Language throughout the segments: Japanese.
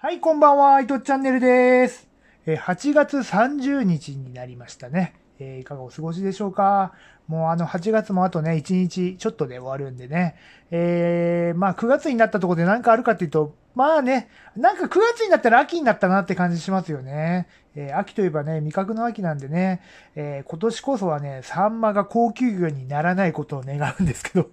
はい、こんばんは、いとチャンネルです。え8月30日になりましたね。えいかがお過ごしでしょうかもうあの8月もあとね、1日ちょっとで終わるんでね。えー、まあ9月になったとこで何かあるかっていうと、まあね、なんか9月になったら秋になったなって感じしますよね。えー、秋といえばね、味覚の秋なんでね、えー、今年こそはね、サンマが高級魚にならないことを願うんですけど。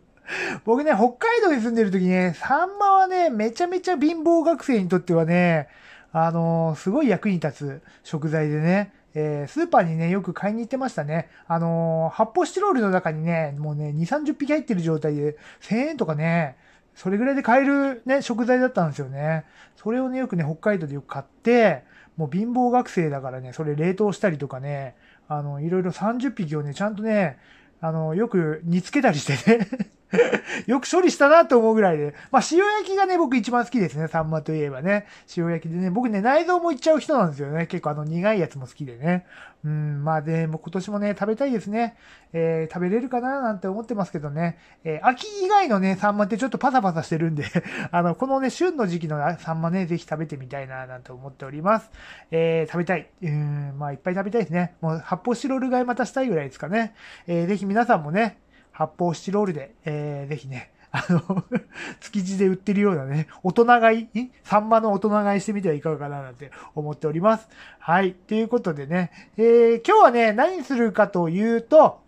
僕ね、北海道に住んでる時ね、サンマはね、めちゃめちゃ貧乏学生にとってはね、あのー、すごい役に立つ食材でね、えー、スーパーにね、よく買いに行ってましたね。あのー、発泡スチロールの中にね、もうね、2、30匹入ってる状態で、1000円とかね、それぐらいで買えるね、食材だったんですよね。それをね、よくね、北海道でよく買って、もう貧乏学生だからね、それ冷凍したりとかね、あの、いろいろ30匹をね、ちゃんとね、あの、よく煮つけたりしてね よく処理したなと思うぐらいで。まあ、塩焼きがね、僕一番好きですね。サンマといえばね。塩焼きでね。僕ね、内臓もいっちゃう人なんですよね。結構あの苦いやつも好きでね。うん、まあでも今年もね、食べたいですね。えー、食べれるかななんて思ってますけどね。えー、秋以外のね、サンマってちょっとパサパサしてるんで あの、このね、旬の時期のサンマね、ぜひ食べてみたいななんて思っております。えー、食べたい。うん、まあいっぱい食べたいですね。もう発泡スチロール買いまたしたいぐらいですかね。えー、ぜひ皆さんもね、発泡スチロールで、えー、ぜひね、あの 築地で売ってるようなね、大人買い、サンマの大人買いしてみてはいかがかななんて思っております。はい。ということでね、えー、今日はね、何するかというと、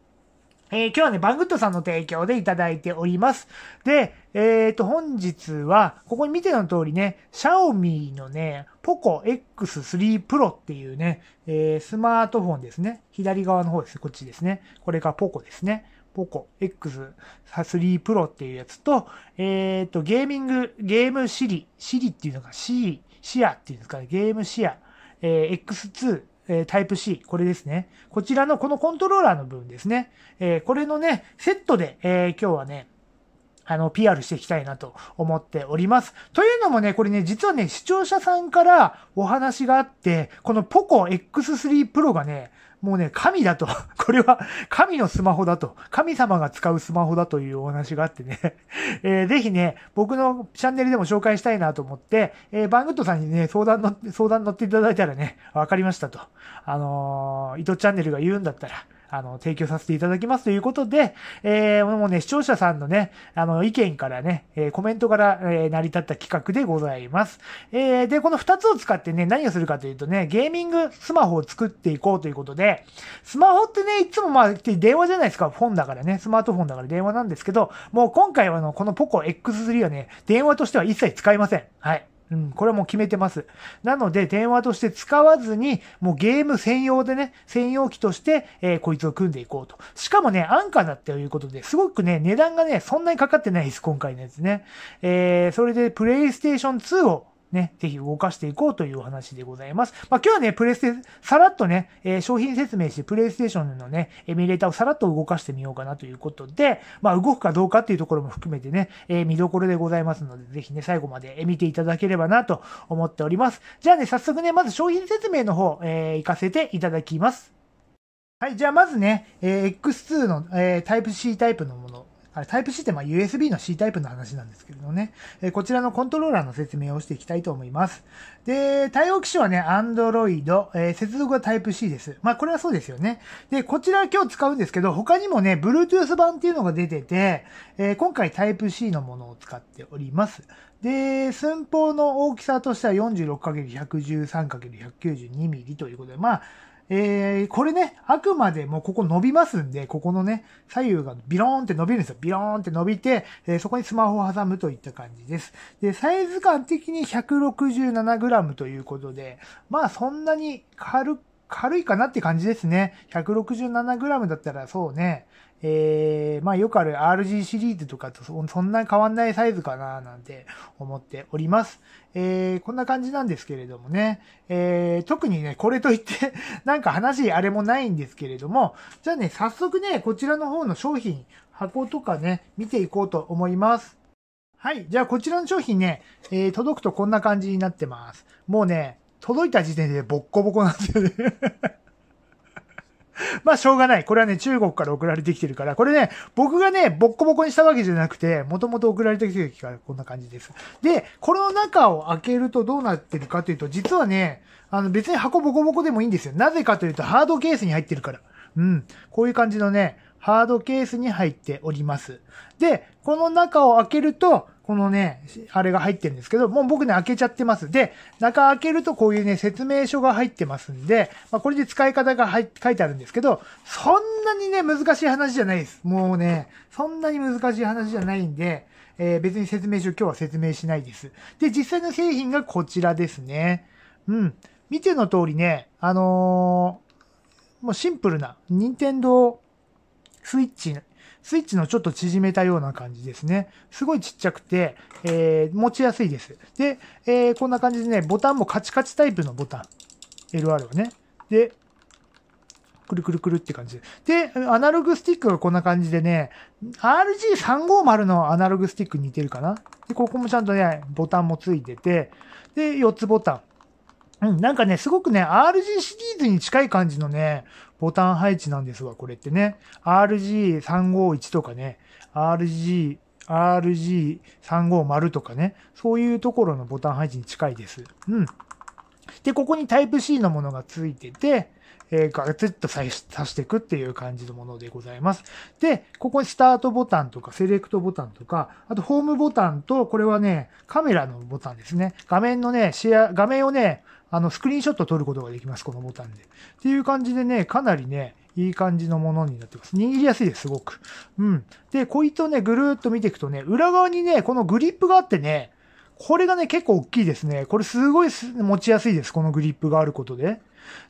えー、今日はね、バングッドさんの提供でいただいております。で、えっ、ー、と、本日は、ここに見ての通りね、シャオミのね、ポコ X3 Pro っていうね、えー、スマートフォンですね。左側の方です。こっちですね。これがポコですね。ポコ X3 Pro っていうやつと、えっ、ー、と、ゲーミング、ゲームシリ、シリっていうのが C、シアっていうんですかね、ゲームシア、えー、X2、えタイプ C、これですね。こちらのこのコントローラーの部分ですね。えー、これのね、セットで、えー、今日はね、あの、PR していきたいなと思っております。というのもね、これね、実はね、視聴者さんからお話があって、このポコ X3 Pro がね、もうね、神だと。これは神のスマホだと。神様が使うスマホだというお話があってね。えー、ぜひね、僕のチャンネルでも紹介したいなと思って、えー、バングッドさんにね、相談の、相談乗っていただいたらね、わかりましたと。あのー、糸チャンネルが言うんだったら、あの、提供させていただきますということで、えー、もうね、視聴者さんのね、あの、意見からね、えコメントから、え成り立った企画でございます。えー、で、この2つを使ってね、何をするかというとね、ゲーミングスマホを作っていこうということで、スマホってね、いつもまあ、電話じゃないですか、フォンだからね、スマートフォンだから電話なんですけど、もう今回はあの、この POCO X3 はね、電話としては一切使いません。はい。うん、これはもう決めてます。なので、電話として使わずに、もうゲーム専用でね、専用機として、えー、こいつを組んでいこうと。しかもね、安価だっていうことで、すごくね、値段がね、そんなにかかってないです、今回のやつね。えー、それで、プレイステーション2をね、ぜひ動かしていこうというお話でございます。まあ、今日はね、プレステ、さらっとね、えー、商品説明して、プレイステーションのね、エミュレーターをさらっと動かしてみようかなということで、まあ、動くかどうかっていうところも含めてね、えー、見どころでございますので、ぜひね、最後まで見ていただければなと思っております。じゃあね、早速ね、まず商品説明の方、えー、行かせていただきます。はい、じゃあまずね、えー、X2 の、えー、タイプ c タイプのもの、あれ、タイプ C ってまあ USB の C タイプの話なんですけれどね、えー、こちらのコントローラーの説明をしていきたいと思います。で、対応機種はね、Android、えー、接続はタイプ C です。まあ、これはそうですよね。で、こちら今日使うんですけど、他にもね、Bluetooth 版っていうのが出てて、えー、今回タイプ C のものを使っております。で、寸法の大きさとしては 46×113×192mm ということで、まあ、えー、これね、あくまでもここ伸びますんで、ここのね、左右がビローンって伸びるんですよ。ビローンって伸びて、えー、そこにスマホを挟むといった感じです。で、サイズ感的に 167g ということで、まあそんなに軽、軽いかなって感じですね。167g だったらそうね、えー、まあよくある RG シリーズとかとそんなに変わんないサイズかななんて思っております。えー、こんな感じなんですけれどもね、えー、特にね、これといって なんか話あれもないんですけれども、じゃあね、早速ね、こちらの方の商品、箱とかね、見ていこうと思います。はい。じゃあ、こちらの商品ね、えー、届くとこんな感じになってます。もうね、届いた時点でボッコボコなんですよね まあ、しょうがない。これはね、中国から送られてきてるから、これね、僕がね、ボッコボコにしたわけじゃなくて、もともと送られてきてるから、こんな感じです。で、この中を開けるとどうなってるかというと、実はね、あの、別に箱ボコボコでもいいんですよ。なぜかというと、ハードケースに入ってるから。うん。こういう感じのね、ハードケースに入っております。で、この中を開けると、このね、あれが入ってるんですけど、もう僕ね、開けちゃってます。で、中開けるとこういうね、説明書が入ってますんで、まあ、これで使い方が入書いてあるんですけど、そんなにね、難しい話じゃないです。もうね、そんなに難しい話じゃないんで、えー、別に説明書今日は説明しないです。で、実際の製品がこちらですね。うん。見ての通りね、あのー、もうシンプルな、任天堂スイッチスイッチのちょっと縮めたような感じですね。すごいちっちゃくて、えー、持ちやすいです。で、えー、こんな感じでね、ボタンもカチカチタイプのボタン。LR はね。で、くるくるくるって感じで。で、アナログスティックがこんな感じでね、RG350 のアナログスティックに似てるかな。で、ここもちゃんとね、ボタンもついてて、で、4つボタン。うん、なんかね、すごくね、RG シリーズに近い感じのね、ボタン配置なんですわ、これってね。RG351 とかね、RG、RG350 とかね、そういうところのボタン配置に近いです。うん。で、ここにタイプ C のものがついてて、えー、ガツッと刺していくっていう感じのものでございます。で、ここにスタートボタンとか、セレクトボタンとか、あとホームボタンと、これはね、カメラのボタンですね。画面のね、シェア、画面をね、あの、スクリーンショット撮ることができます、このボタンで。っていう感じでね、かなりね、いい感じのものになってます。握りやすいです、すごく。うん。で、こいつをね、ぐるーっと見ていくとね、裏側にね、このグリップがあってね、これがね、結構大きいですね。これすごい持ちやすいです、このグリップがあることで。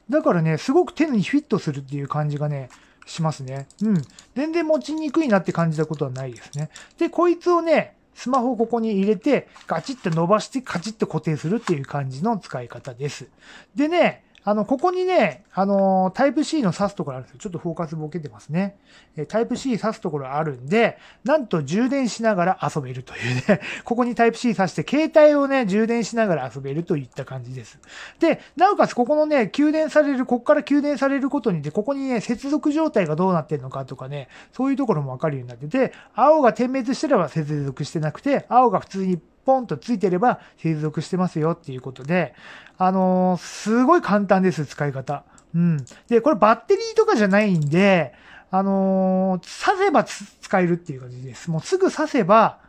だからね、すごく手にフィットするっていう感じがね、しますね。うん。全然持ちにくいなって感じたことはないですね。で、こいつをね、スマホをここに入れて、ガチって伸ばして、カチって固定するっていう感じの使い方です。でね、あの、ここにね、あの、タイプ C の挿すところあるんですよ。ちょっとフォーカスボケてますね。えタイプ C 挿すところあるんで、なんと充電しながら遊べるというね、ここにタイプ C 挿して、携帯をね、充電しながら遊べるといった感じです。で、なおかつここのね、給電される、ここから給電されることにで、ここにね、接続状態がどうなってんのかとかね、そういうところもわかるようになってて、青が点滅してれば接続してなくて、青が普通にポンとついてれば継続してますよっていうことで、あのー、すごい簡単です、使い方。うん。で、これバッテリーとかじゃないんで、あのー、刺せば使えるっていう感じです。もうすぐ刺せば、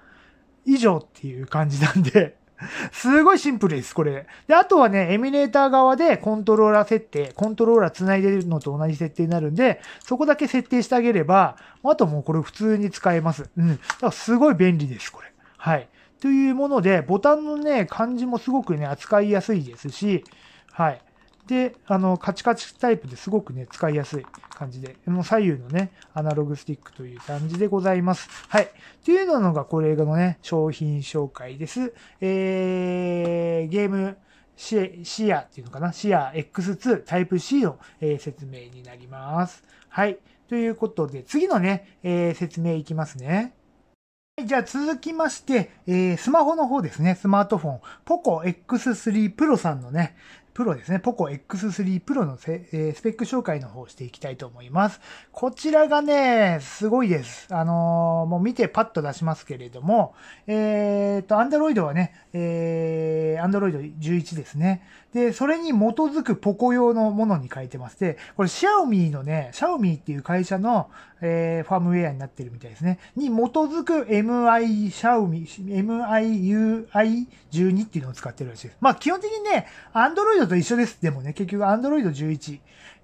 以上っていう感じなんで すごいシンプルです、これ。で、あとはね、エミュレーター側でコントローラー設定、コントローラー繋いでるのと同じ設定になるんで、そこだけ設定してあげれば、あともうこれ普通に使えます。うん。だからすごい便利です、これ。はい。というもので、ボタンのね、感じもすごくね、扱いやすいですし、はい。で、あの、カチカチタイプですごくね、使いやすい感じで、もう左右のね、アナログスティックという感じでございます。はい。というのが、これのね、商品紹介です。えー、ゲーム、シシアっていうのかなシア X2 タイプ C の、えー、説明になります。はい。ということで、次のね、えー、説明いきますね。じゃあ続きまして、えー、スマホの方ですね、スマートフォン、POCO X3 Pro さんのね、プロですね、ポコ X3 Pro のせ、えー、スペック紹介の方をしていきたいと思います。こちらがね、すごいです。あのー、もう見てパッと出しますけれども、えっ、ー、と、Android はね、えー、Android 11ですね。で、それに基づくポコ用のものに変えてまして、これ Xiaomi のね、Xiaomi っていう会社の、えー、ファームウェアになってるみたいですね。に基づく MI Xiaomi、MIUI12 っていうのを使ってるらしいです。まあ基本的にね、アンドロイドと一緒です。でもね、結局 Android 11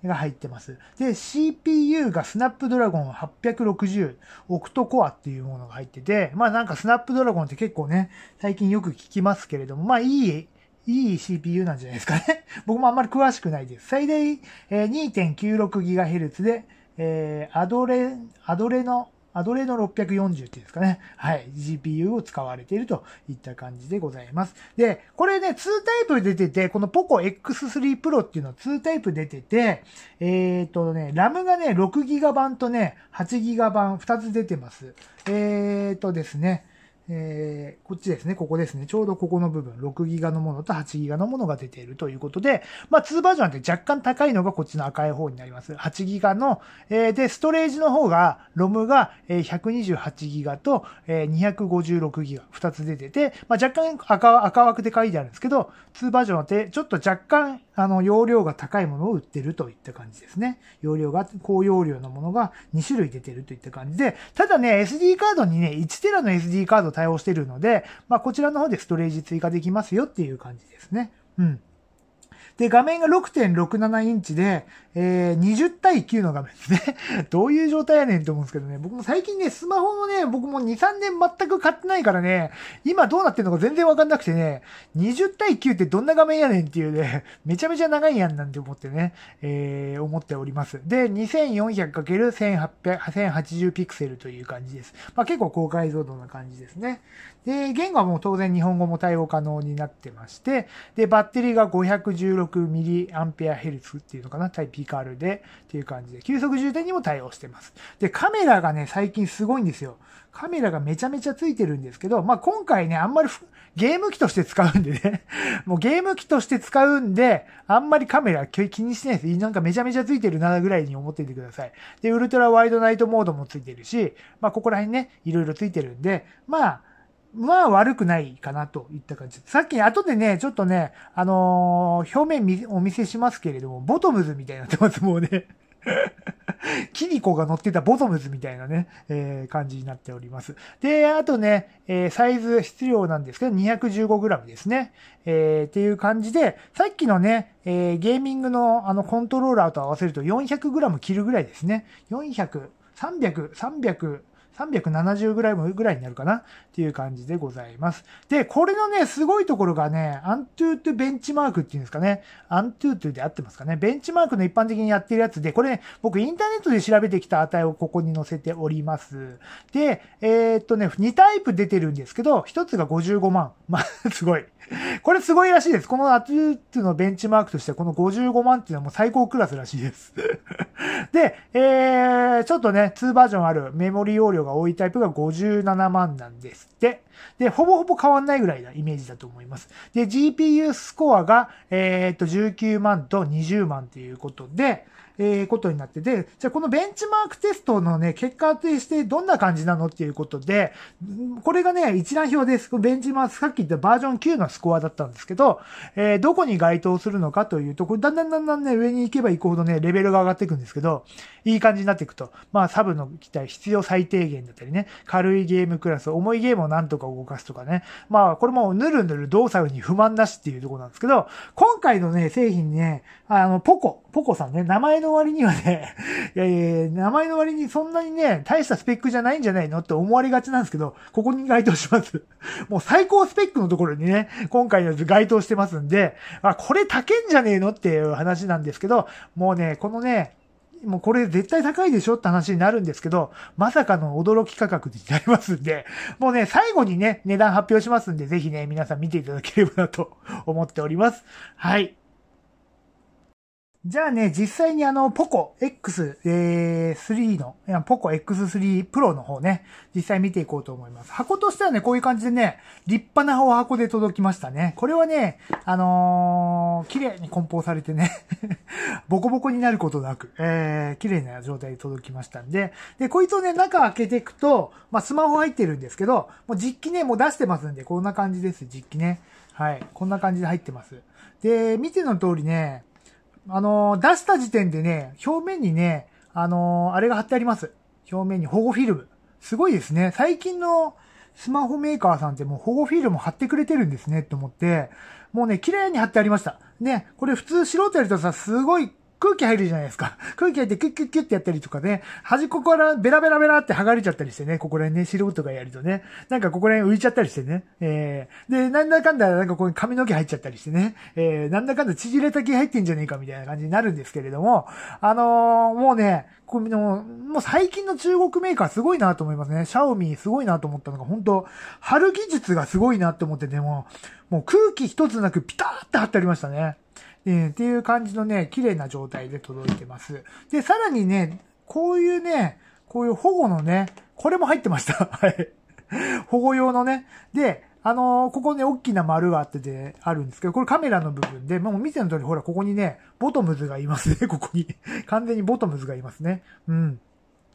が入ってます。で、CPU が Snapdragon 860、オクトコアっていうものが入ってて、まあなんか Snapdragon って結構ね、最近よく聞きますけれども、まあいいいい CPU なんじゃないですかね。僕もあんまり詳しくないです。最大 2.96GHz で、えー、アドレ、アドレのアドレード640っていうんですかね。はい。GPU を使われているといった感じでございます。で、これね、2タイプ出てて、この POCO X3 Pro っていうのは2タイプ出てて、えー、っとね、ラムがね、6 g b 版とね、8 g b 版2つ出てます。えー、っとですね、えー、こっちですね、ここですね。ちょうどここの部分、6ギガのものと8ギガのものが出ているということで、まあ、2バージョンって若干高いのがこっちの赤い方になります。8ギガの、えー、で、ストレージの方が、ロムが128ギガと256ギガ、2つ出てて、まあ、若干赤赤枠で書いてあるんですけど、2バージョンってちょっと若干、あの、容量が高いものを売ってるといった感じですね。容量が、高容量のものが2種類出てるといった感じで、ただね、SD カードにね、1テラの SD カード対応しているので、まあ、こちらの方でストレージ追加できますよっていう感じですね。うん。で、画面が6.67インチで、えー、20対9の画面ですね。どういう状態やねんと思うんですけどね。僕も最近ね、スマホもね、僕も2、3年全く買ってないからね、今どうなってんのか全然わかんなくてね、20対9ってどんな画面やねんっていうね、めちゃめちゃ長いやんなんて思ってね、えー、思っております。で、2400×1080 ピクセルという感じです。まあ、結構高解像度な感じですね。で、言語はもう当然日本語も対応可能になってまして、で、バッテリーが516 1ペアヘルツっていうのかな、対ピカールでっていう感じで、急速充電にも対応してます。で、カメラがね、最近すごいんですよ。カメラがめちゃめちゃついてるんですけど、まあ、今回ね、あんまりゲーム機として使うんでね、もうゲーム機として使うんで、あんまりカメラ気にしてないです。なんかめちゃめちゃついてるなぐらいに思っていてください。で、ウルトラワイドナイトモードもついてるし、まあ、ここら辺ね、いろいろついてるんで、まあ、まあ悪くないかなといった感じ。さっき後でね、ちょっとね、あのー、表面お見せしますけれども、ボトムズみたいになってます、もうね。キリコが乗ってたボトムズみたいなね、えー、感じになっております。で、あとね、えー、サイズ、質量なんですけど、215g ですね。えー、っていう感じで、さっきのね、えゲーミングのあのコントローラーと合わせると 400g 切るぐらいですね。400、300、300、370g ぐらいになるかなっていう感じでございます。で、これのね、すごいところがね、アントゥートゥベンチマークっていうんですかね。アントゥートゥで合ってますかね。ベンチマークの一般的にやってるやつで、これ、ね、僕インターネットで調べてきた値をここに載せております。で、えー、っとね、2タイプ出てるんですけど、1つが55万。まあ、すごい。これすごいらしいです。このアトゥーツのベンチマークとして、この55万っていうのはもう最高クラスらしいです で、えー、ちょっとね、2バージョンあるメモリ容量が多いタイプが57万なんですって。で、ほぼほぼ変わんないぐらいなイメージだと思います。で、GPU スコアが、えー、っと、19万と20万ということで、えー、ことになって、で、じゃあこのベンチマークテストのね、結果としてどんな感じなのっていうことで、これがね、一覧表です。ベンチマーク、さっき言ったバージョン9のスコアだったんですけど、えー、どこに該当するのかというと、これだんだんだんだんね、上に行けば行くほどね、レベルが上がっていくんですけど、いい感じになっていくと、まあ、サブの機体必要最低限だったりね、軽いゲームクラス、重いゲームをなんとか動かすとかね、まあ、これもぬるぬる動作に不満なしっていうところなんですけど、今回のね、製品ね、あの、ポコ、ポコさんね、名前の割にはね、いやいやいや、名前の割にそんなにね、大したスペックじゃないんじゃないのって思われがちなんですけど、ここに該当します。もう最高スペックのところにね、今回のやつ該当してますんで、あ、これ高けんじゃねえのっていう話なんですけど、もうね、このね、もうこれ絶対高いでしょって話になるんですけど、まさかの驚き価格になりますんで、もうね、最後にね、値段発表しますんで、ぜひね、皆さん見ていただければなと思っております。はい。じゃあね、実際にあの、ポコ X3、えの、いや、ポコ X3 Pro の方ね、実際見ていこうと思います。箱としてはね、こういう感じでね、立派なお箱で届きましたね。これはね、あのー、綺麗に梱包されてね ボコボコになることなく、えー、綺麗な状態で届きましたんで、で、こいつをね、中開けていくと、まあ、スマホ入ってるんですけど、もう実機ね、もう出してますんで、こんな感じです、実機ね。はい。こんな感じで入ってます。で、見ての通りね、あのー、出した時点でね、表面にね、あのー、あれが貼ってあります。表面に保護フィルム。すごいですね。最近のスマホメーカーさんってもう保護フィルム貼ってくれてるんですねって思って、もうね、綺麗に貼ってありました。ね、これ普通素人やるとさ、すごい空気入るじゃないですか。空気入ってキュッキュッキュッってやったりとかね、端っこからベラベラベラって剥がれちゃったりしてね、ここら辺ね、素人がやるとね、なんかここら辺浮いちゃったりしてね、えー、で、なんだかんだなんかここに髪の毛入っちゃったりしてね、えー、なんだかんだ縮れた毛入ってんじゃねえかみたいな感じになるんですけれども、あのー、もうね、この、もう最近の中国メーカーすごいなと思いますね。シャオミーすごいなと思ったのが、本当貼る技術がすごいなって思ってて、ももう空気一つなくピターって貼ってありましたね。えー、っていう感じのね、綺麗な状態で届いてます。で、さらにね、こういうね、こういう保護のね、これも入ってました。はい。保護用のね。で、あのー、ここね、大きな丸があってで、あるんですけど、これカメラの部分で、もう見ての通り、ほら、ここにね、ボトムズがいますね、ここに。完全にボトムズがいますね。うん。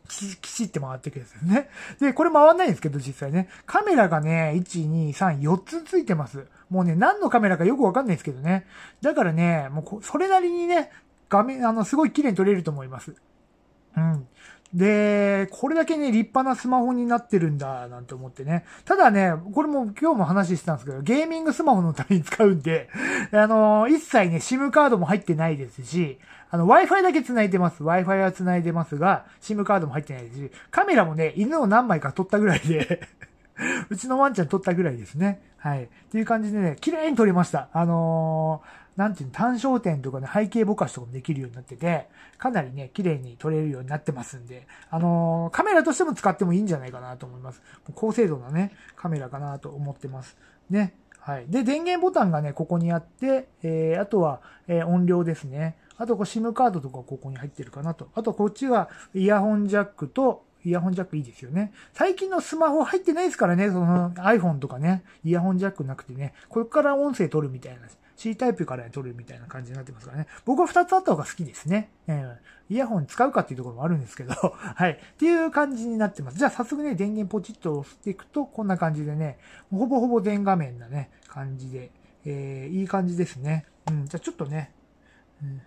きちって回っていくやつですね。で、これ回んないんですけど、実際ね。カメラがね、1、2、3、4つついてます。もうね、何のカメラかよくわかんないですけどね。だからね、もう、それなりにね、画面、あの、すごい綺麗に撮れると思います。うん。で、これだけね、立派なスマホになってるんだ、なんて思ってね。ただね、これも今日も話してたんですけど、ゲーミングスマホのために使うんで、あのー、一切ね、SIM カードも入ってないですし、あの、Wi-Fi だけ繋いでます。Wi-Fi は繋いでますが、SIM カードも入ってないですし、カメラもね、犬を何枚か撮ったぐらいで うちのワンちゃん撮ったぐらいですね。はい。っていう感じでね、綺麗に撮れました。あのーなんていうの、単焦点とかね、背景ぼかしとかもできるようになってて、かなりね、綺麗に撮れるようになってますんで、あのー、カメラとしても使ってもいいんじゃないかなと思います。高精度なね、カメラかなと思ってます。ね。はい。で、電源ボタンがね、ここにあって、えー、あとは、えー、音量ですね。あと、こム SIM カードとかここに入ってるかなと。あと、こっちがイヤホンジャックと、イヤホンジャックいいですよね。最近のスマホ入ってないですからね、その iPhone とかね、イヤホンジャックなくてね、こっから音声取るみたいな C タイプから取るみたいな感じになってますからね。僕は2つあった方が好きですね。うん。イヤホン使うかっていうところもあるんですけど はい。っていう感じになってます。じゃあ早速ね、電源ポチッと押していくと、こんな感じでね、ほぼほぼ全画面なね、感じで、えー、いい感じですね。うん。じゃあちょっとね、うん、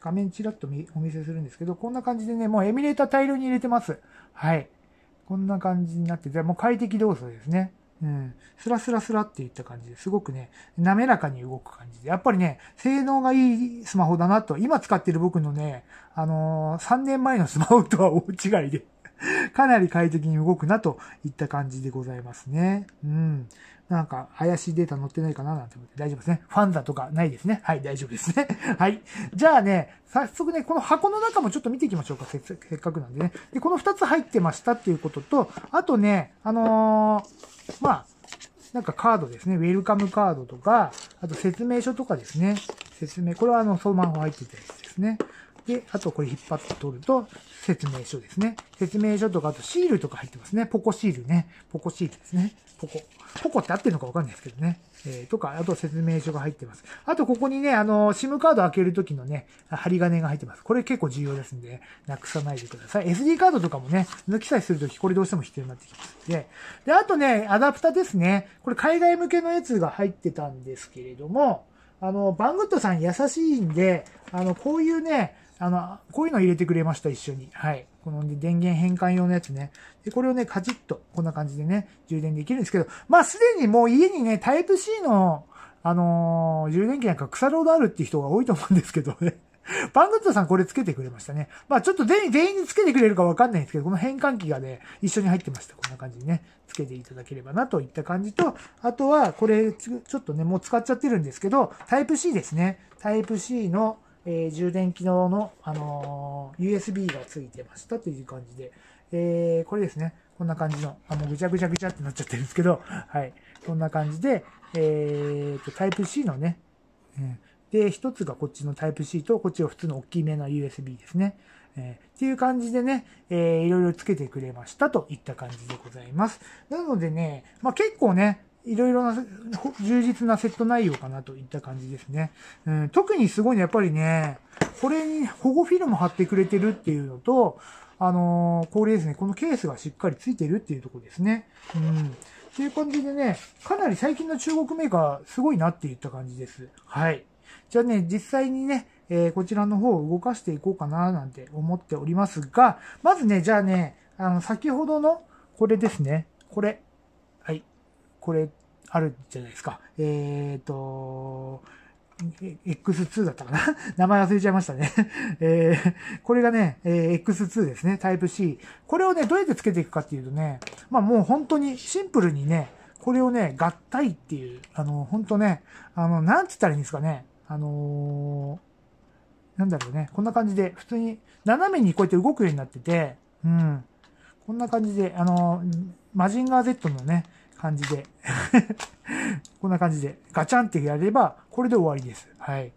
画面ちらっと見お見せするんですけど、こんな感じでね、もうエミュレーター大量に入れてます。はい。こんな感じになってて、もう快適動作ですね。うん、スラスラスラっていった感じですごくね、滑らかに動く感じで、やっぱりね、性能がいいスマホだなと、今使ってる僕のね、あのー、3年前のスマホとは大違いでかなり快適に動くなといった感じでございますね。うん。なんか、怪しいデータ載ってないかななんて思って大丈夫ですね。ファンザとかないですね。はい、大丈夫ですね。はい。じゃあね、早速ね、この箱の中もちょっと見ていきましょうか。せっかくなんでね。で、この2つ入ってましたっていうことと、あとね、あのー、まあ、なんかカードですね。ウェルカムカードとか、あと説明書とかですね。説明。これはあの、そのまま入ってたやつですね。で、あとこれ引っ張って取ると、説明書ですね。説明書とか、あとシールとか入ってますね。ポコシールね。ポコシールですね。ポコ。ポコって合ってるのかわかんないですけどね。えー、とか、あと説明書が入ってます。あとここにね、あの、SIM カード開けるときのね、針金が入ってます。これ結構重要ですんで、なくさないでください。SD カードとかもね、抜記載するとき、これどうしても必要になってきますんで。で、あとね、アダプタですね。これ海外向けのやつが入ってたんですけれども、あの、バングッドさん優しいんで、あの、こういうね、あの、こういうの入れてくれました、一緒に。はい。この電源変換用のやつね。で、これをね、カチッと、こんな感じでね、充電できるんですけど、まあ、すでにもう家にね、タイプ C の、あのー、充電器なんか腐るほどあるって人が多いと思うんですけどね。バ ンドットさんこれつけてくれましたね。まあちょっと全員、全員につけてくれるかわかんないんですけど、この変換器がね、一緒に入ってました。こんな感じにね、つけていただければなといった感じと、あとはこれ、ちょっとね、もう使っちゃってるんですけど、タイプ C ですね。タイプ C の、えー、充電機能の、あのー、USB がついてましたという感じで、えー、これですね。こんな感じの、あ、もうぐちゃぐちゃぐちゃってなっちゃってるんですけど、はい。こんな感じで、えー、と、タイプ C のね、うん、で、一つがこっちのタイプ C と、こっちは普通の大きめの USB ですね。えー、っていう感じでね、えー、いろいろつけてくれましたといった感じでございます。なのでね、まあ、結構ね、いろいろな充実なセット内容かなといった感じですね。うん、特にすごいのはやっぱりね、これに保護フィルム貼ってくれてるっていうのと、あのー、これですね、このケースがしっかりついてるっていうとこですね。うん。という感じでね、かなり最近の中国メーカーすごいなっていった感じです。はい。じゃあね、実際にね、えー、こちらの方を動かしていこうかななんて思っておりますが、まずね、じゃあね、あの、先ほどの、これですね。これ。はい。これあるじゃないですか。えっ、ー、と、X2 だったかな 名前忘れちゃいましたね えー、これがね、えー、X2 ですね、タイプ C。これをね、どうやってつけていくかっていうとね、まあもう本当にシンプルにね、これをね、合体っていう、あの、本当ね、あの、なんつったらいいんですかね、あのー、なんだろうね、こんな感じで、普通に斜めにこうやって動くようになってて、うん、こんな感じで、あのー、マジンガー Z のね、感じで こんな感じでガチャンってやれば、これで終わりです。はい。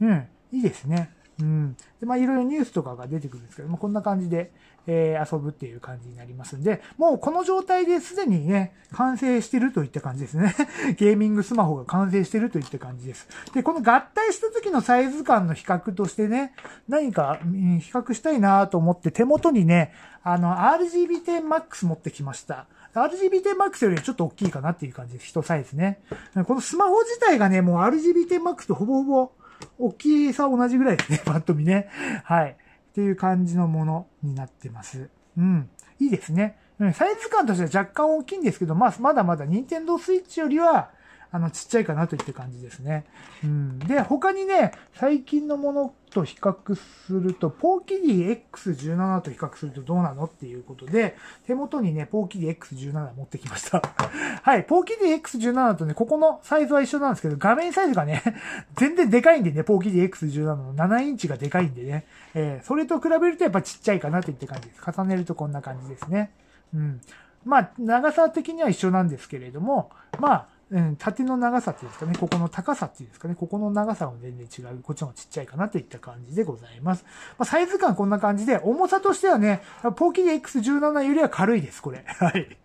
うん。いいですね。うん。で、まあ、いろいろニュースとかが出てくるんですけども、こんな感じで、えー、遊ぶっていう感じになりますんで、もうこの状態ですでにね、完成してるといった感じですね。ゲーミングスマホが完成してるといった感じです。で、この合体した時のサイズ感の比較としてね、何か、うん、比較したいなと思って手元にね、あの、RGB10MAX 持ってきました。RGB10MAX よりちょっと大きいかなっていう感じです。一サイズね。このスマホ自体がね、もう RGB10MAX とほぼほぼ大きさ同じぐらいですね。パッと見ね。はい。っていう感じのものになってます。うん。いいですね。サイズ感としては若干大きいんですけど、まあ、まだまだ Nintendo Switch よりは、あの、ちっちゃいかなといった感じですね。うん。で、他にね、最近のものと比較すると、ポーキィ X17 と比較するとどうなのっていうことで、手元にね、ポーキィ X17 持ってきました。はい、ポーキィ X17 とね、ここのサイズは一緒なんですけど、画面サイズがね、全然でかいんでね、ポーキィ X17 の7インチがでかいんでね、えー、それと比べるとやっぱちっちゃいかなといった感じです。重ねるとこんな感じですね。うん。まあ、長さ的には一緒なんですけれども、まあ、うん、縦の長さっていうんですかね、ここの高さっていうんですかね、ここの長さも全然違う、こっちの方がちっちゃいかなといった感じでございます。まあ、サイズ感こんな感じで、重さとしてはね、ポーキで X17 よりは軽いです、これ。はい。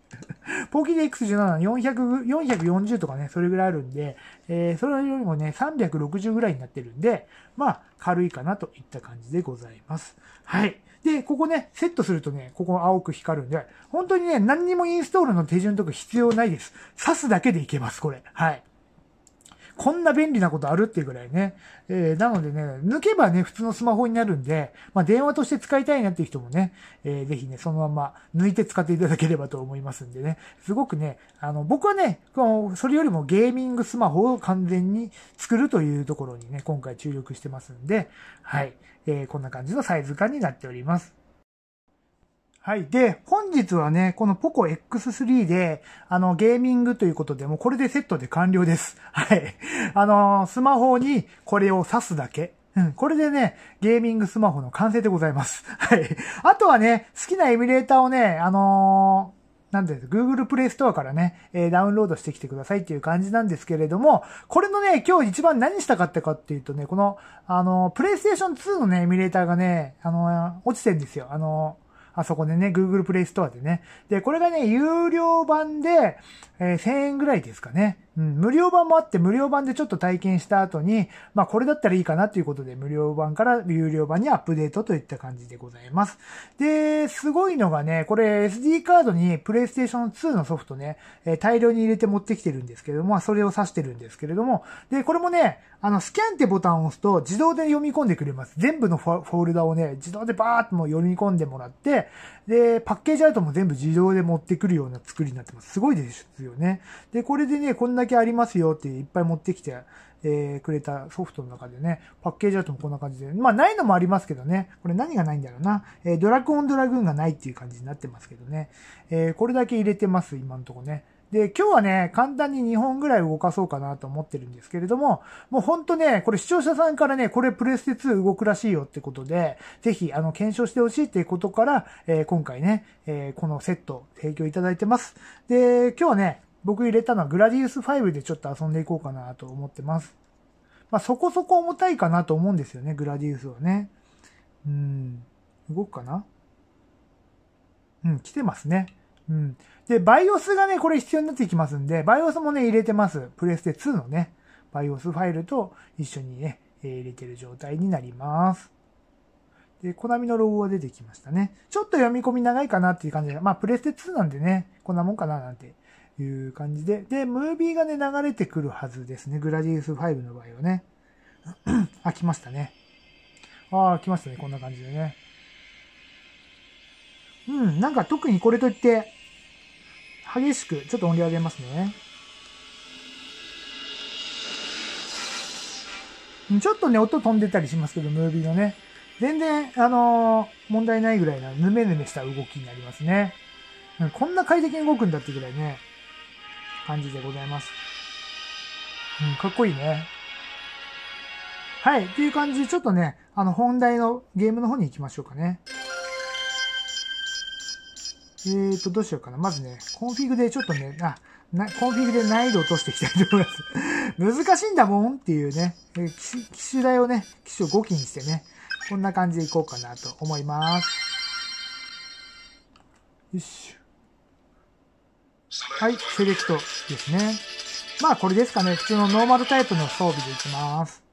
ポーキで X17、400、440とかね、それぐらいあるんで、えー、それよりもね、360ぐらいになってるんで、まあ、軽いかなといった感じでございます。はい。で、ここね、セットするとね、ここ青く光るんで、本当にね、何にもインストールの手順とか必要ないです。刺すだけでいけます、これ。はい。こんな便利なことあるっていうぐらいね。えー、なのでね、抜けばね、普通のスマホになるんで、まあ、電話として使いたいなっていう人もね、えー、ぜひね、そのまま抜いて使っていただければと思いますんでね。すごくね、あの、僕はね、このそれよりもゲーミングスマホを完全に作るというところにね、今回注力してますんで、はい。うんえー、こんな感じのサイズ感になっております。はい。で、本日はね、この POCO X3 で、あの、ゲーミングということで、もうこれでセットで完了です。はい。あのー、スマホにこれを挿すだけ。うん、これでね、ゲーミングスマホの完成でございます。はい。あとはね、好きなエミュレーターをね、あのーなんで、Google Play Store からね、えダウンロードしてきてくださいっていう感じなんですけれども、これのね、今日一番何したかったかっていうとね、この、あの、PlayStation 2のね、エミュレーターがね、あの、落ちてんですよ。あの、あそこでね、Google Play Store でね。で、これがね、有料版で、えー、1000円ぐらいですかね。うん、無料版もあって、無料版でちょっと体験した後に、まあこれだったらいいかなということで、無料版から有料版にアップデートといった感じでございます。で、すごいのがね、これ SD カードに PlayStation 2のソフトね、え大量に入れて持ってきてるんですけども、それを指してるんですけれども、で、これもね、あの、スキャンってボタンを押すと自動で読み込んでくれます。全部のフォルダをね、自動でバーっともう読み込んでもらって、で、パッケージアウトも全部自動で持ってくるような作りになってます。すごいですよね。で、これでね、こんなだけありますよっていっぱい持ってきて、えー、くれたソフトの中でね、パッケージアウトもこんな感じで。まあ、ないのもありますけどね。これ何がないんだろうな。えー、ドラクオンドラグーンがないっていう感じになってますけどね。えー、これだけ入れてます、今んとこね。で、今日はね、簡単に2本ぐらい動かそうかなと思ってるんですけれども、もうほんとね、これ視聴者さんからね、これプレステ2動くらしいよってことで、ぜひ、あの、検証してほしいっていうことから、えー、今回ね、えー、このセット提供いただいてます。で、今日はね、僕入れたのはグラディウス5でちょっと遊んでいこうかなと思ってます。まあ、そこそこ重たいかなと思うんですよね、グラディウスはね。うん。動くかなうん、来てますね。うん。で、バイオスがね、これ必要になってきますんで、バイオスもね、入れてます。プレステ2のね、バイオスファイルと一緒にね、入れてる状態になります。で、コナミのロゴが出てきましたね。ちょっと読み込み長いかなっていう感じで、まあ、プレステ2なんでね、こんなもんかななんていう感じで。で、ムービーがね、流れてくるはずですね。グラディウス5の場合はね。あ、来ましたね。ああ、来ましたね。こんな感じでね。うん、なんか特にこれといって、激しく、ちょっと音量上げますね。ちょっとね、音飛んでたりしますけど、ムービーのね。全然、あのー、問題ないぐらいな、ぬめぬめした動きになりますね。こんな快適に動くんだってぐらいね。感じでございます。うん、かっこいいね。はい。という感じで、ちょっとね、あの、本題のゲームの方に行きましょうかね。えーと、どうしようかな。まずね、コンフィグでちょっとね、あ、なコンフィグで難易度落としていきたいと思います。難しいんだもんっていうね、えー、機種代をね、機種を5機にしてね、こんな感じでいこうかなと思います。よしはい、セレクトですね。まあこれですかね。普通のノーマルタイプの装備でいきます。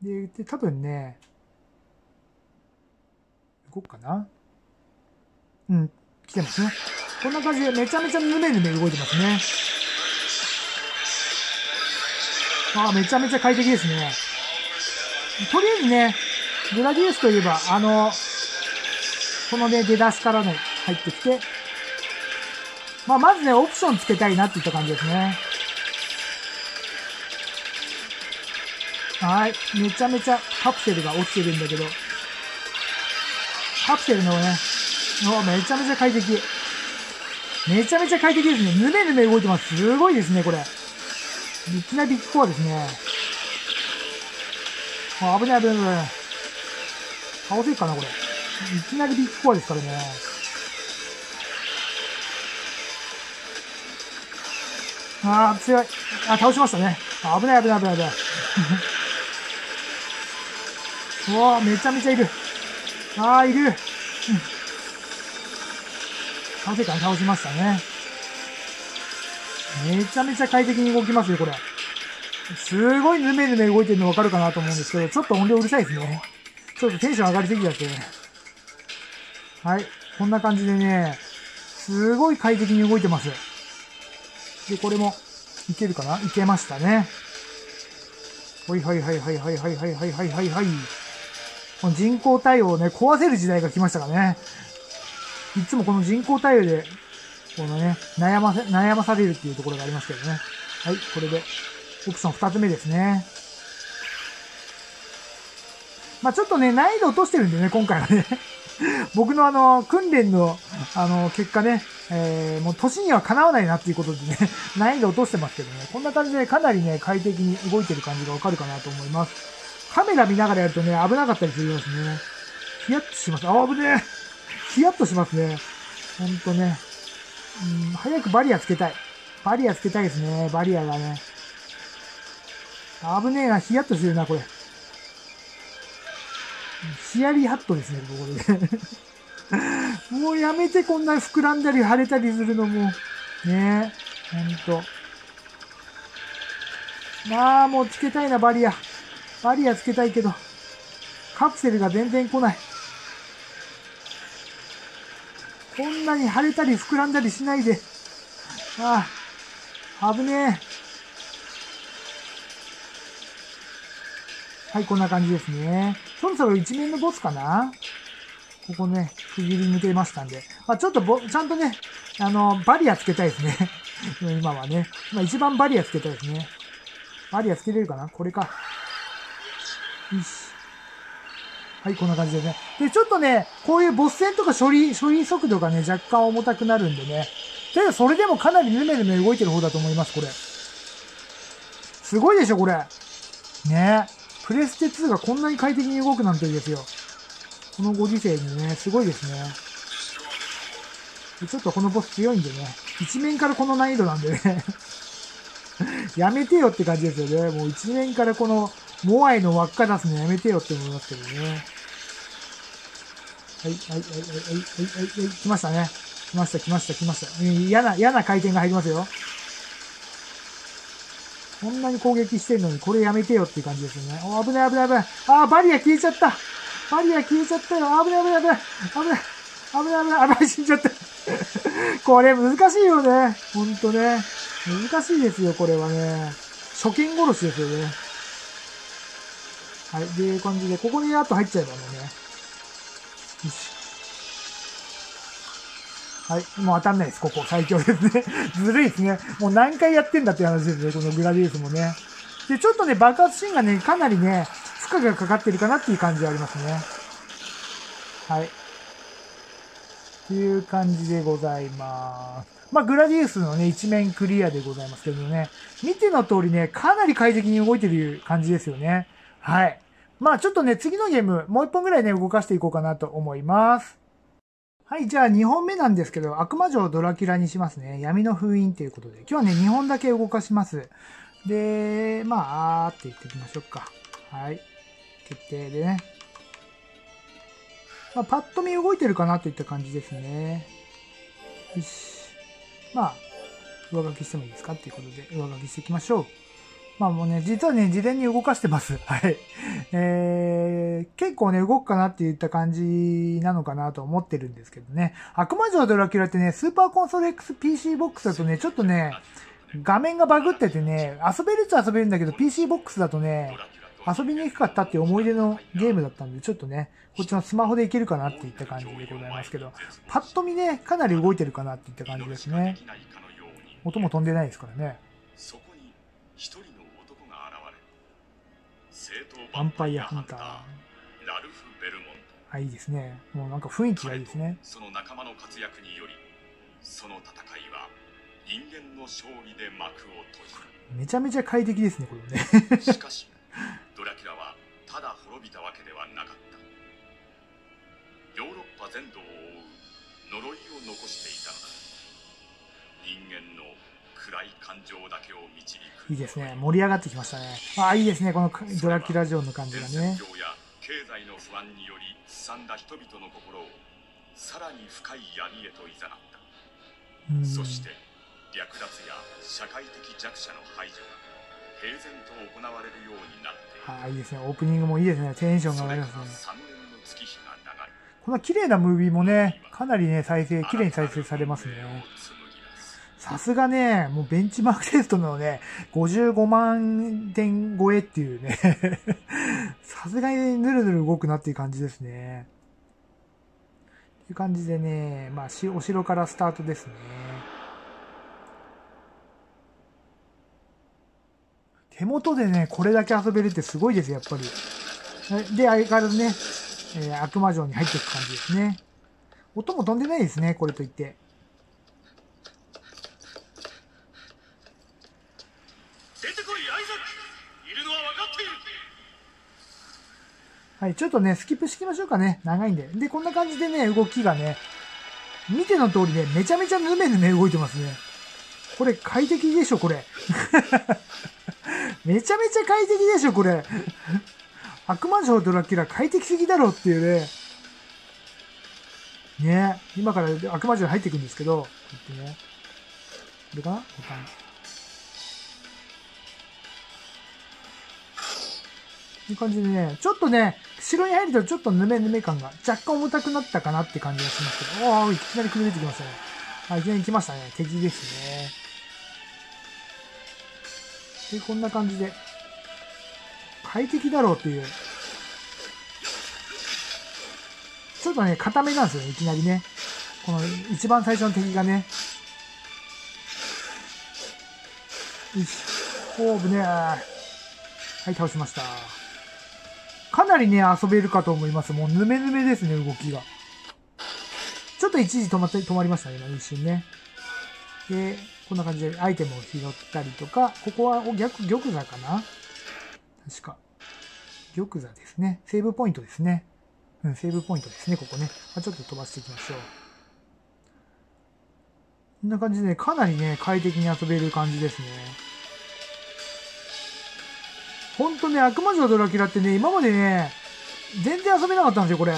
で、で多分ね、動くかなうん、来てますね。こんな感じでめちゃめちゃぬめぬめ動いてますね。あめちゃめちゃ快適ですね。とりあえずね、グラディウスといえば、あの、このね、出だしからの入ってきて、まあ、まずね、オプションつけたいなっていった感じですね。はい。めちゃめちゃカプセルが落ちてるんだけど。カプセルのね、めちゃめちゃ快適。めちゃめちゃ快適ですね。ぬめぬめ動いてます。すごいですね、これ。いきなりビッグコアですね。あ危ない危ない危ない。倒せるかな、これ。いきなりビッグコアですからね。ああ、強い。あ、倒しましたね。危ない危ない危ない危ない。うわ めちゃめちゃいる。ああ、いる。うん、倒せた倒しましたね。めちゃめちゃ快適に動きますよ、これ。すごいぬめぬめ動いてるの分かるかなと思うんですけど、ちょっと音量うるさいですね。ちょっとテンション上がりすぎちゃって。はい。こんな感じでね、すごい快適に動いてます。で、これも、いけるかないけましたね。はいはいはいはいはいはいはいはいはいはいはい。人工対応ね、壊せる時代が来ましたからね。いつもこの人工対応で、このね、悩ませ、悩まされるっていうところがありますけどね。はい、これで、オプション2つ目ですね。まあちょっとね、難易度落としてるんでね、今回はね 僕のあの、訓練の、あの、結果ね、えー、もう年にはかなわないなっていうことでね、難易度落としてますけどね、こんな感じでかなりね、快適に動いてる感じがわかるかなと思います。カメラ見ながらやるとね、危なかったりするようですね。ヒヤッとします。あ、危ねえ。ヒヤッとしますね。ほんとね。うん、早くバリアつけたい。バリアつけたいですね。バリアがね。危ねえな。ヒヤッとしてるな、これ。ヒヤリハットですね、ここで。もうやめてこんな膨らんだり腫れたりするのも。ねえ、ほんと。まあ、もうつけたいな、バリア。バリアつけたいけど、カプセルが全然来ない。こんなに腫れたり膨らんだりしないで。ああ、危ねえ。はい、こんな感じですね。そろそろ一面のボスかなここね、区切り抜けましたんで。まあ、ちょっとボ、ちゃんとね、あの、バリアつけたいですね。今はね。まあ、一番バリアつけたいですね。バリアつけれるかなこれか。よし。はい、こんな感じですね。で、ちょっとね、こういうボス戦とか処理、処理速度がね、若干重たくなるんでね。ただ、それでもかなりルメルメ動いてる方だと思います、これ。すごいでしょ、これ。ねえ。プレステ2がこんなに快適に動くなんていいですよ。このご時世にね、すごいですね。ちょっとこのボス強いんでね。一面からこの難易度なんでね やめてよって感じですよね。もう一面からこの、モアイの輪っか出すのやめてよって思いますけどね。はい、はい、はい、はい、はい、はい、はい、来ましたね。来ました、来ました、来ました。嫌な、嫌な回転が入りますよ。こんなに攻撃してるのに、これやめてよっていう感じですよね。お、危ない危ない危ない。あ、バリア消えちゃった。バリア消えちゃったよ。危ない危ない危ない。危ない。危ない危ない。危ない。死んじゃった。これ難しいよね。ほんとね。難しいですよ、これはね。初見殺しですよね。はい。で、いう感じで、ここにあと入っちゃえばもうね。よし。はい。もう当たんないです、ここ。最強ですね。ずるいですね。もう何回やってんだって話ですね、このグラディウスもね。で、ちょっとね、爆発シーンがね、かなりね、負荷がかかってるかなっていう感じはありますね。はい。っていう感じでございます。まあ、グラディウスのね、一面クリアでございますけどね。見ての通りね、かなり快適に動いてる感じですよね。はい。まあ、ちょっとね、次のゲーム、もう一本ぐらいね、動かしていこうかなと思います。はい、じゃあ2本目なんですけど、悪魔城ドラキュラにしますね。闇の封印ということで。今日はね、2本だけ動かします。で、まあ、あーって言ってきましょうか。はい。決定でね。まあ、パッと見動いてるかなといった感じですね。よし。まあ、上書きしてもいいですかっていうことで、上書きしていきましょう。まあもうね、実はね、事前に動かしてます。はい。えー、結構ね、動くかなって言った感じなのかなと思ってるんですけどね。悪魔城ドラキュラってね、スーパーコンソール X PC ボックスだとね、ちょっとね、画面がバグっててね、遊べるっちゃ遊べるんだけど、PC ボックスだとね、遊びにくかったっていう思い出のゲームだったんで、ちょっとね、こっちのスマホでいけるかなっていった感じでございますけど、パッと見ね、かなり動いてるかなっていった感じですね。音も飛んでないですからね。ァンパイアハンターラルフ・ベルモンドあいいですねもうなんか雰囲気がいいですねその仲間の活躍によりその戦いは人間の勝利で幕を閉じるめちゃめちゃ快適ですねこれねしかしドラキュラはただ滅びたわけではなかったヨーロッパ全土を覆う呪いを残していたのだ人間のい感情だけを導くいいですね盛り上がってきましたねあいいですねこのドラキュラ城の感じがね経済の不安によりすさんだ人々の心をさらに深い闇へと誘ざなった、そして略奪や社会的弱者の排除が平然と行われるようになってはい、いいですねオープニングもいいですねテンションが上がりますねこの綺麗なムービーもねかなりね再生綺麗に再生されますねさすがね、もうベンチマークテストのね、55万点超えっていうね さすがにぬるぬる動くなっていう感じですね。っていう感じでね、まあ、お城からスタートですね。手元でね、これだけ遊べるってすごいです、やっぱり。で、相変わらずね、えー、悪魔城に入っていく感じですね。音も飛んでないですね、これといって。はい、ちょっとね、スキップしていきましょうかね。長いんで。で、こんな感じでね、動きがね、見ての通りね、めちゃめちゃヌメヌメ動いてますね。これ快適でしょ、これ。めちゃめちゃ快適でしょ、これ。悪魔城ドラキュラ快適すぎだろっていうね。ね今から悪魔城入っていくんですけど、こうやってね。これかなボタン。いい感じでね、ちょっとね、城に入るとちょっとぬめぬめ感が若干重たくなったかなって感じがしますけど、おお、いきなり崩れてきましたね。はいきなり来ましたね。敵ですね。で、こんな感じで、快適だろうっていう。ちょっとね、固めなんですよね、いきなりね。この一番最初の敵がね。一、後部ね。はい、倒しました。かなりね、遊べるかと思います。もう、ヌメヌメですね、動きが。ちょっと一時止まって、止まりましたね、今一瞬ね。で、こんな感じでアイテムを拾ったりとか、ここは逆、玉座かな確か。玉座ですね。セーブポイントですね。うん、セーブポイントですね、ここね。まあ、ちょっと飛ばしていきましょう。こんな感じで、ね、かなりね、快適に遊べる感じですね。ほんとね、悪魔城ドラキュラってね、今までね、全然遊べなかったんですよ、これ。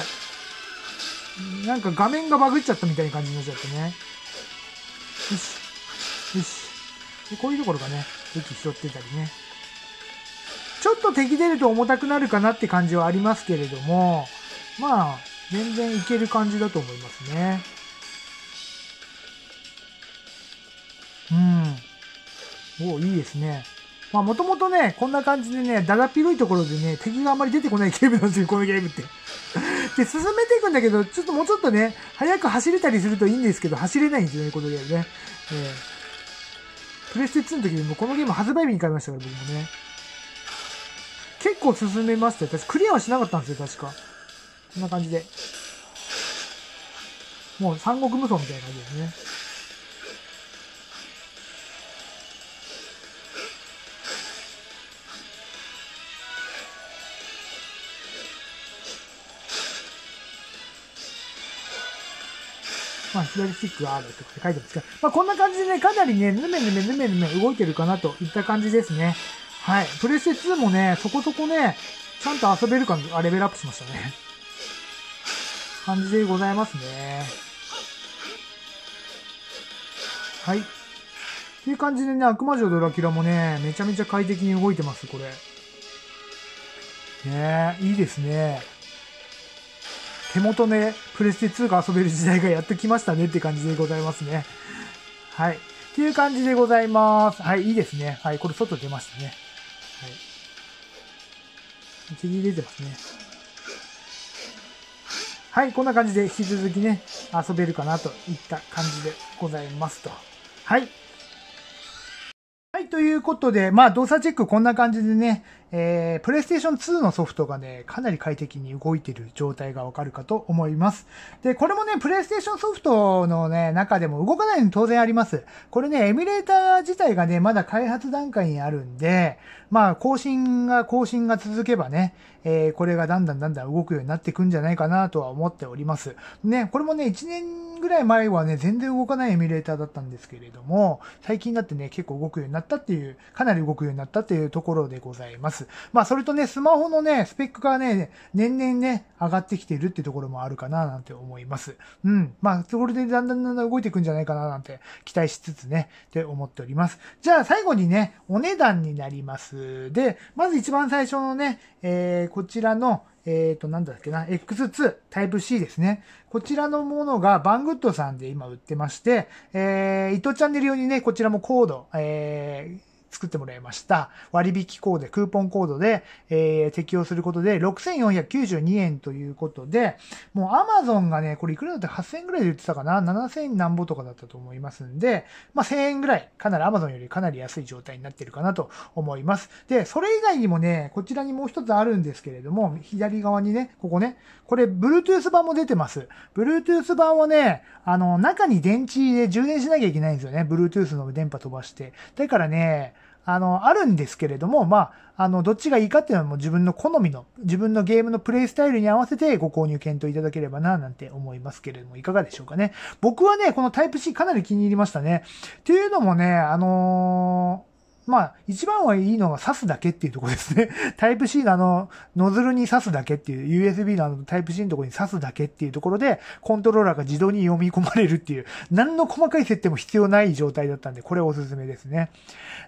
なんか画面がバグっちゃったみたいな感じになっちゃってね。よし。よし。でこういうところがね、武器拾ってたりね。ちょっと敵出ると重たくなるかなって感じはありますけれども、まあ、全然いける感じだと思いますね。うん。おいいですね。まあもともとね、こんな感じでね、だだっ広いところでね、敵があんまり出てこないゲームなんですよ、このゲームって。で、進めていくんだけど、ちょっともうちょっとね、早く走れたりするといいんですけど、走れないんですよね、このゲームね。えー、プレステ2の時にもうこのゲーム発売日に買いましたから、僕もね。結構進めましたよ。私、クリアはしなかったんですよ、確か。こんな感じで。もう三国無双みたいな感じですね。半左スティック R とかって書いてますけど、まあ、こんな感じでね、かなりね、ぬめぬめぬめぬめ動いてるかなといった感じですね。はい。プレステ2もね、そこそこね、ちゃんと遊べる感あ、レベルアップしましたね。感じでございますね。はい。っていう感じでね、悪魔女ドラキュラもね、めちゃめちゃ快適に動いてます、これ。ねいいですね。手元でプレステ2が遊べる時代がやってきましたねって感じでございますね。はい。っていう感じでございます。はい、いいですね。はい、これ外出ましたね。はい。一時出てますね。はい、こんな感じで引き続きね、遊べるかなといった感じでございますと。はい。はい、ということで、まあ、動作チェックこんな感じでね、えー、PlayStation 2のソフトがね、かなり快適に動いてる状態がわかるかと思います。で、これもね、PlayStation ソフトのね、中でも動かないの当然あります。これね、エミュレーター自体がね、まだ開発段階にあるんで、まあ、更新が、更新が続けばね、えー、これがだんだんだんだん動くようになっていくんじゃないかなとは思っております。ね、これもね、1年ぐらい前はね、全然動かないエミュレーターだったんですけれども、最近だってね、結構動くようになったっていう、かなり動くようになったっていうところでございます。。まあ、それとね、スマホのね、スペックがね、年々ね、上がってきているってところもあるかな、なんて思います。うん。まあ、それでだんだんだんだん動いていくんじゃないかな、なんて期待しつつね、って思っております。じゃあ、最後にね、お値段になります。で、まず一番最初のね、えー、こちらの、えっ、ー、と、なんだっけな、X2 Type-C ですね。こちらのものがバングッドさんで今売ってまして、えー、糸チャンネル用にね、こちらもコード、えー、作ってもらいました。割引コード、クーポンコードで、えー、適用することで6492円ということで、もう Amazon がね、これいくらだって8000円ぐらいで売ってたかな ?7000 何ぼとかだったと思いますんで、まあ、1000円ぐらい、かなり Amazon よりかなり安い状態になってるかなと思います。で、それ以外にもね、こちらにもう一つあるんですけれども、左側にね、ここね、これ Bluetooth 版も出てます。Bluetooth 版をね、あの、中に電池で充電しなきゃいけないんですよね。Bluetooth の電波飛ばして。だからね、あの、あるんですけれども、まあ、あの、どっちがいいかっていうのはもう自分の好みの、自分のゲームのプレイスタイルに合わせてご購入検討いただければな、なんて思いますけれども、いかがでしょうかね。僕はね、このタイプ C かなり気に入りましたね。っていうのもね、あのーまあ、一番はいいのは挿すだけっていうとこですね。タイプ C のあの、ノズルに挿すだけっていう、USB のあのタイプ C のところに挿すだけっていうところで、コントローラーが自動に読み込まれるっていう、何の細かい設定も必要ない状態だったんで、これおすすめですね。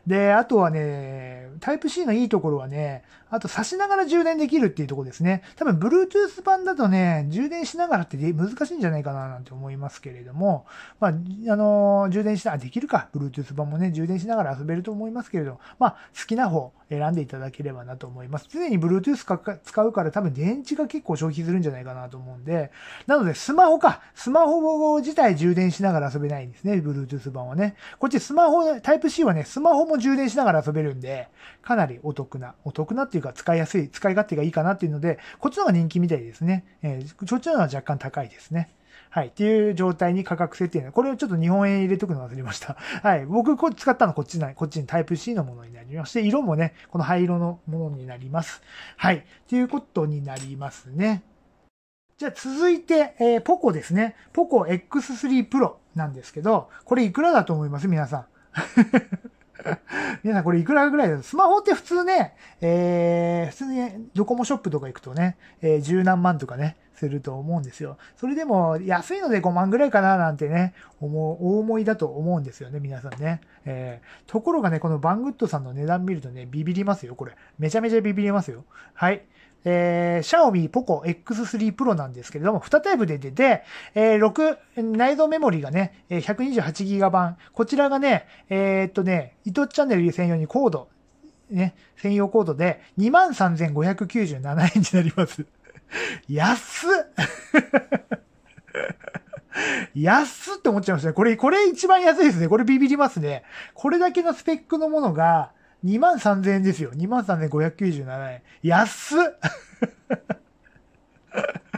で、あとはね、タイプ C のいいところはね、あと挿しながら充電できるっていうところですね。多分、Bluetooth 版だとね、充電しながらって難しいんじゃないかななんて思いますけれども、まあ、あの、充電しな、あ、できるか。Bluetooth 版もね、充電しながら遊べると思いますますけれど、まあ、好きな方選んでいただければなと思います。常に Bluetooth か使うから多分電池が結構消費するんじゃないかなと思うんで、なのでスマホか、スマホ自体充電しながら遊べないんですね、Bluetooth 版はね。こっちスマホ、Type-C はね、スマホも充電しながら遊べるんで、かなりお得な、お得なっていうか使いやすい、使い勝手がいいかなっていうので、こっちの方が人気みたいですね。えー、そっちの方が若干高いですね。はい。っていう状態に価格設定これをちょっと日本円入れとくの忘れました。はい。僕、こ使ったのこっちな、い。こっちにタイプ C のものになりまして、色もね、この灰色のものになります。はい。っていうことになりますね。じゃあ続いて、えー、ポコですね。ポコ X3 Pro なんですけど、これいくらだと思います皆さん。皆さんこれいくらぐらいだスマホって普通ね、えー、普通にドコモショップとか行くとね、えー、十何万とかね、すると思うんですよ。それでも安いので5万ぐらいかななんてね、思う、大思いだと思うんですよね、皆さんね。えー、ところがね、このバングッドさんの値段見るとね、ビビりますよ、これ。めちゃめちゃビビりますよ。はい。えー、シャオミーポコ X3 Pro なんですけれども、2タイプで出て、えー、6、内蔵メモリがね、128GB 版。こちらがね、えー、っとね、糸チャンネル専用にコード、ね、専用コードで23,597円になります 安っ 安って思っちゃいましたね。これ、これ一番安いですね。これビビりますね。これだけのスペックのものが2万3000円ですよ。2万3597円。安っ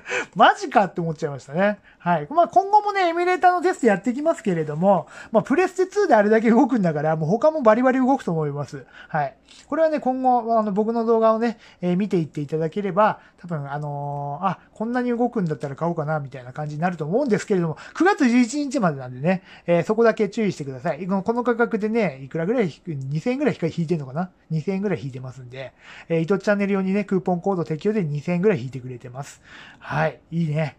マジかって思っちゃいましたね。はい。まあ、今後もね、エミュレーターのテストやっていきますけれども、まあ、プレステ2であれだけ動くんだから、もう他もバリバリ動くと思います。はい。これはね、今後、あの、僕の動画をね、えー、見ていっていただければ、多分、あのー、あ、こんなに動くんだったら買おうかな、みたいな感じになると思うんですけれども、9月11日までなんでね、えー、そこだけ注意してください。このこの価格でね、いくらぐらい、引く、2000円ぐらい引いてるのかな ?2000 円ぐらい引いてますんで、えー、糸チャンネル用にね、クーポンコード適用で2000円ぐらい引いてくれてます。ははい、いいね。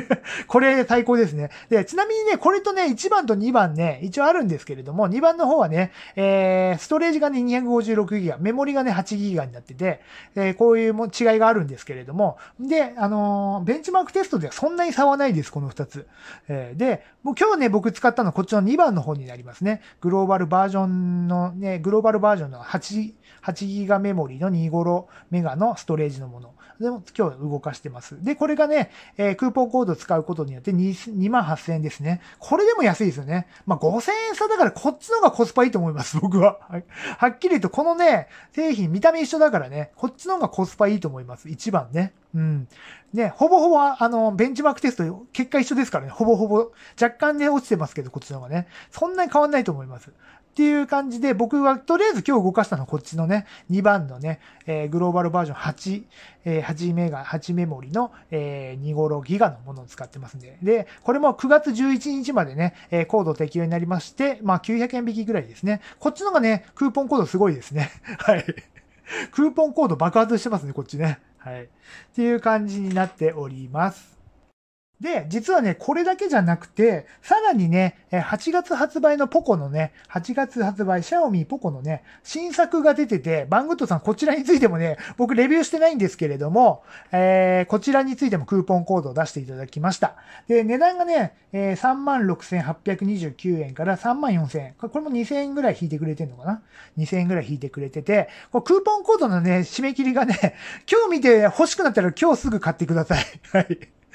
これ最高ですね。で、ちなみにね、これとね、1番と2番ね、一応あるんですけれども、2番の方はね、えー、ストレージがね 256GB、メモリがね 8GB になってて、えー、こういうも違いがあるんですけれども、で、あのー、ベンチマークテストではそんなに差はないです、この2つ。えー、で、もう今日ね、僕使ったのはこっちの2番の方になりますね。グローバルバージョンのね、グローバルバージョンの8、8GB メモリの256メガのストレージのもの。でも今日動かしてます。で、これがね、えー、クーポンコードを使うことによって2万8000円ですね。これでも安いですよね。まあ、5000円差だからこっちの方がコスパいいと思います、僕は。はっきり言うと、このね、製品見た目一緒だからね、こっちの方がコスパいいと思います。一番ね。うん。ね、ほぼほぼ、あの、ベンチマークテスト、結果一緒ですからね、ほぼほぼ、若干ね、落ちてますけど、こっちの方がね。そんなに変わんないと思います。っていう感じで、僕はとりあえず今日動かしたのはこっちのね、2番のね、えー、グローバルバージョン8、えー、8メガ、8メモリの、えー、2頃ギガのものを使ってますんで。で、これも9月11日までね、えー、コード適用になりまして、まあ900円引きぐらいですね。こっちのがね、クーポンコードすごいですね。はい。クーポンコード爆発してますね、こっちね。はい。っていう感じになっております。で、実はね、これだけじゃなくて、さらにね、8月発売のポコのね、8月発売、シャオミーポコのね、新作が出てて、バングッドさんこちらについてもね、僕レビューしてないんですけれども、えー、こちらについてもクーポンコードを出していただきました。で、値段がね、えー、36,829円から34,000円。これも2,000円ぐらい引いてくれてんのかな ?2,000 円ぐらい引いてくれてて、こクーポンコードのね、締め切りがね、今日見て欲しくなったら今日すぐ買ってください。はい。明日で、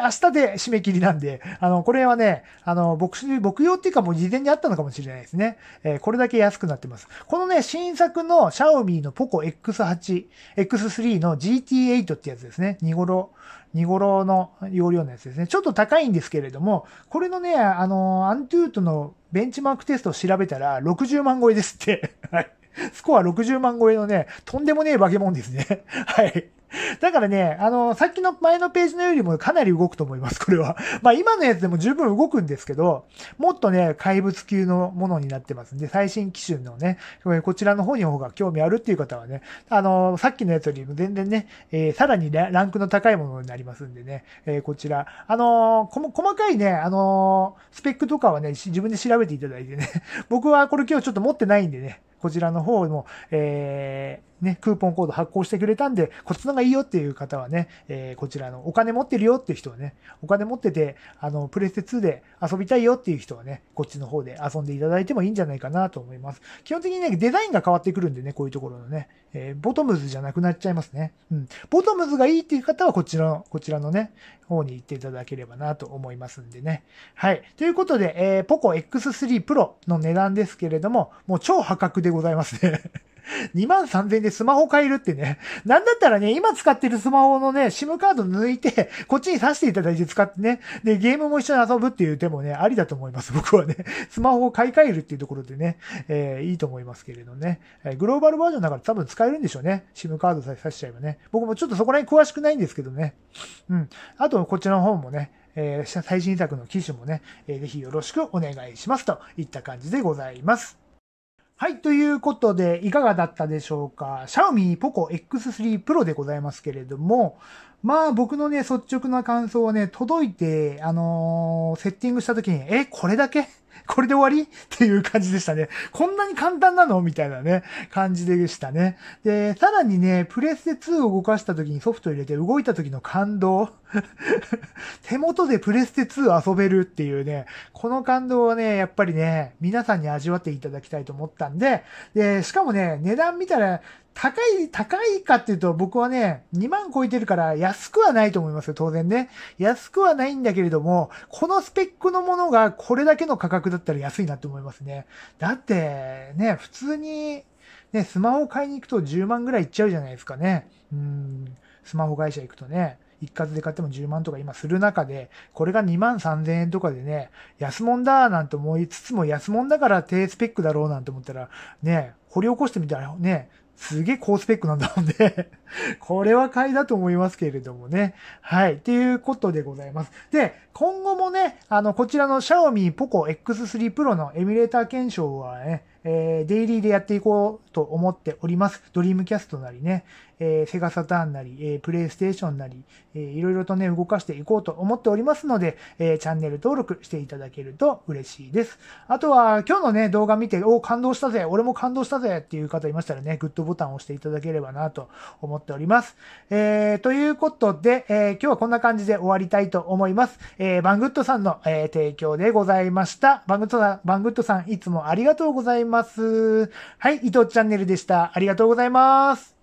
明日で締め切りなんで、あの、これはね、あの、僕、僕用っていうかもう事前にあったのかもしれないですね。えー、これだけ安くなってます。このね、新作の Xiaomi の POCO X8、X3 の GT8 ってやつですね。ロ、頃、ゴ頃の容量のやつですね。ちょっと高いんですけれども、これのね、あの、アントゥートのベンチマークテストを調べたら、60万超えですって。はい。スコア60万超えのね、とんでもねえ化け物ですね。はい。だからね、あの、さっきの前のページのよりもかなり動くと思います、これは。まあ今のやつでも十分動くんですけど、もっとね、怪物級のものになってますんで、最新機種のね、こちらの方に方が興味あるっていう方はね、あの、さっきのやつよりも全然ね、えー、さらにランクの高いものになりますんでね、えー、こちら、あのー、細かいね、あのスペックとかはね、自分で調べていただいてね、僕はこれ今日ちょっと持ってないんでね、こちらの方も、えー、ね、クーポンコード発行してくれたんで、こっちのがいいよっていう方はね、えー、こちらのお金持ってるよっていう人はね、お金持ってて、あの、プレステ2で遊びたいよっていう人はね、こっちの方で遊んでいただいてもいいんじゃないかなと思います。基本的にね、デザインが変わってくるんでね、こういうところのね、えー、ボトムズじゃなくなっちゃいますね。うん。ボトムズがいいっていう方は、こちらの、こちらのね、方に行っていただければなと思いますんでね。はい。ということで、えー、ポコ X3 Pro の値段ですけれども、もう超破格でございますね。2万3000円でスマホ買えるってね。なんだったらね、今使ってるスマホのね、SIM カード抜いて、こっちに挿していただいて使ってね。で、ゲームも一緒に遊ぶっていう手もね、ありだと思います。僕はね。スマホを買い替えるっていうところでね、えー、いいと思いますけれどね。えー、グローバルバージョンだから多分使えるんでしょうね。SIM カードさえ挿しちゃえばね。僕もちょっとそこら辺詳しくないんですけどね。うん。あと、こっちの方もね、えー、最新作の機種もね、えー、ぜひよろしくお願いしますといった感じでございます。はい。ということで、いかがだったでしょうか。Xiaomi Poco X3 Pro でございますけれども、まあ僕のね、率直な感想はね、届いて、あのー、セッティングした時に、え、これだけこれで終わり っていう感じでしたね。こんなに簡単なのみたいなね、感じでしたね。で、さらにね、プレステ2を動かした時にソフト入れて動いた時の感動。手元でプレステ2遊べるっていうね、この感動をね、やっぱりね、皆さんに味わっていただきたいと思ったんで、で、しかもね、値段見たら、高い、高いかっていうと僕はね、2万超えてるから安くはないと思いますよ、当然ね。安くはないんだけれども、このスペックのものがこれだけの価格だったら安いなって思いますね。だって、ね、普通に、ね、スマホを買いに行くと10万ぐらいいっちゃうじゃないですかね。うん、スマホ会社行くとね。一括で買っても10万とか今する中で、これが2万3000円とかでね、安物だなんて思いつつも安物だから低スペックだろうなんて思ったら、ね、掘り起こしてみたらね、すげえ高スペックなんだもんで これは買いだと思いますけれどもね。はい。っていうことでございます。で、今後もね、あの、こちらの Xiaomi Poco X3 Pro のエミュレーター検証はね、えー、デイリーでやっていこうと思っております。ドリームキャストなりね、えー、セガサターンなり、えー、プレイステーションなり、えー、いろいろとね、動かしていこうと思っておりますので、えー、チャンネル登録していただけると嬉しいです。あとは、今日のね、動画見て、お、感動したぜ、俺も感動したぜっていう方いましたらね、グッドボタンを押していただければなと思っております。えー、ということで、えー、今日はこんな感じで終わりたいと思います。えー、バングッドさんの、えー、提供でございました。バングッドさん、バングッドさん、いつもありがとうございます。はい、伊藤チャンネルでした。ありがとうございます。